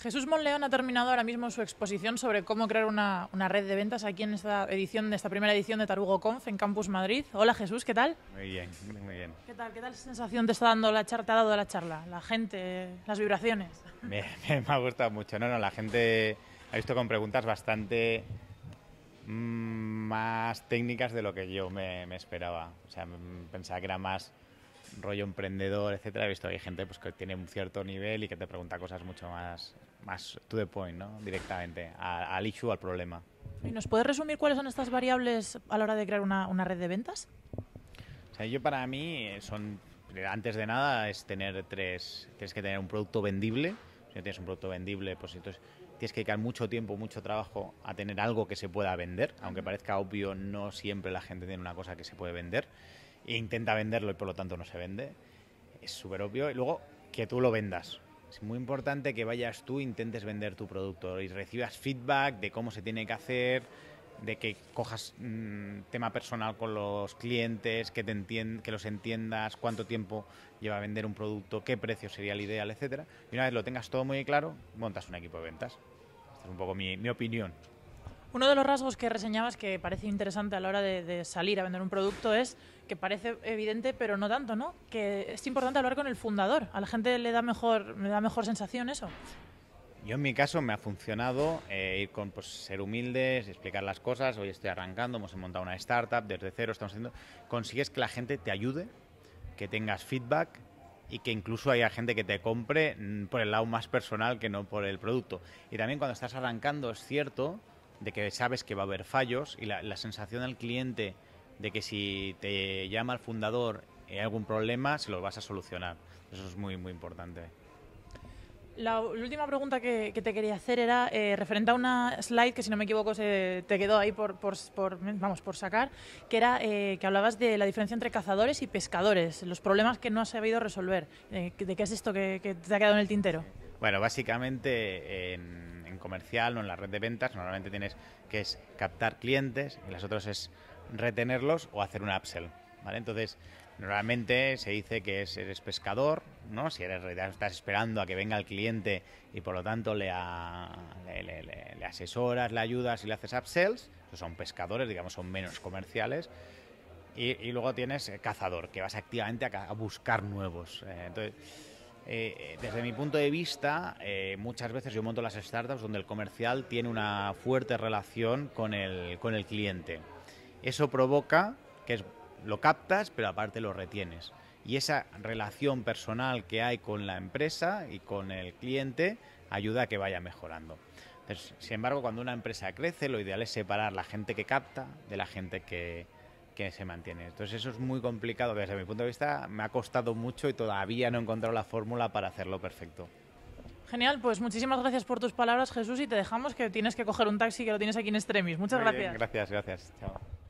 Jesús Monleón ha terminado ahora mismo su exposición sobre cómo crear una, red de ventas aquí en esta edición, de esta primera edición de Tarugo Conf en Campus Madrid. Hola Jesús, ¿qué tal? Muy bien, muy bien. ¿Qué tal? ¿Qué tal sensación te está dando la charla, ha dado la charla? La gente, las vibraciones. Me, ha gustado mucho. No, la gente ha visto con preguntas bastante mm, más técnicas de lo que yo me, me esperaba. O sea, mm, pensaba que era más rollo emprendedor, etcétera, he visto que hay gente pues, que tiene un cierto nivel y que te pregunta cosas mucho más, más to the point, ¿no? directamente, al issue, al problema. ¿Y nos puedes resumir cuáles son estas variables a la hora de crear una, red de ventas? yo para mí eh, son, antes de nada, es tener tres, tienes que tener un producto vendible, si no tienes un producto vendible, pues entonces tienes que dedicar mucho tiempo, mucho trabajo a tener algo que se pueda vender, aunque parezca obvio, no siempre la gente tiene una cosa que se puede vender e intenta venderlo y por lo tanto no se vende. Es súper obvio. Y luego, que tú lo vendas. Es muy importante que vayas tú, intentes vender tu producto y recibas feedback de cómo se tiene que hacer, de que cojas un mm, tema personal con los clientes, que, te que los entiendas, cuánto tiempo lleva vender un producto, qué precio sería el ideal, etcétera. Y una vez lo tengas todo muy claro, montas un equipo de ventas. es un poco mi opinión. Uno de los rasgos que reseñabas que parece interesante a la hora de, salir a vender un producto es que parece evidente, pero no tanto, ¿no? Que es importante hablar con el fundador. A la gente le da mejor, me da mejor sensación eso. Yo en mi caso me ha funcionado eh, ir con pues, ser humildes, explicar las cosas. Hoy estoy arrancando, hemos montado una startup desde cero, estamos haciendo. Consigues que la gente te ayude, que tengas feedback y que incluso haya gente que te compre mm, por el lado más personal que no por el producto. Y también cuando estás arrancando es cierto de que sabes que va a haber fallos y la, sensación al cliente de que si te llama el fundador y hay algún problema, se lo vas a solucionar. Eso es muy, muy importante. La última pregunta que, te quería hacer era eh, referente a una slide que, si no me equivoco, te quedó ahí por, vamos, por sacar, que era eh, que hablabas de la diferencia entre cazadores y pescadores, los problemas que no has sabido resolver. Eh, ¿De qué es esto que, que, te ha quedado en el tintero? Bueno, básicamente en comercial o en la red de ventas, normalmente tienes que es captar clientes y las otras es retenerlos o hacer un upsell. ¿vale? Entonces, normalmente se dice que es, eres pescador, ¿no? Si eres, realidad estás esperando a que venga el cliente y por lo tanto le, le, asesoras, le ayudas y le haces upsells, pues son pescadores, digamos, son menos comerciales. Y, luego tienes eh, cazador, que vas activamente a, buscar nuevos. Eh, entonces eh, eh, desde mi punto de vista, eh, muchas veces yo monto las startups donde el comercial tiene una fuerte relación con el, con el cliente. Eso provoca que lo captas, pero aparte lo retienes. Y esa relación personal que hay con la empresa y con el cliente ayuda a que vaya mejorando. sin embargo, cuando una empresa crece, lo ideal es separar la gente que capta de la gente que, que se mantiene. Entonces eso es muy complicado, desde mi punto de vista me ha costado mucho y todavía no he encontrado la fórmula para hacerlo perfecto. Genial, pues muchísimas gracias por tus palabras Jesús y te dejamos que tienes que coger un taxi que lo tienes aquí en Extremis. Muchas gracias. gracias, gracias. Chao.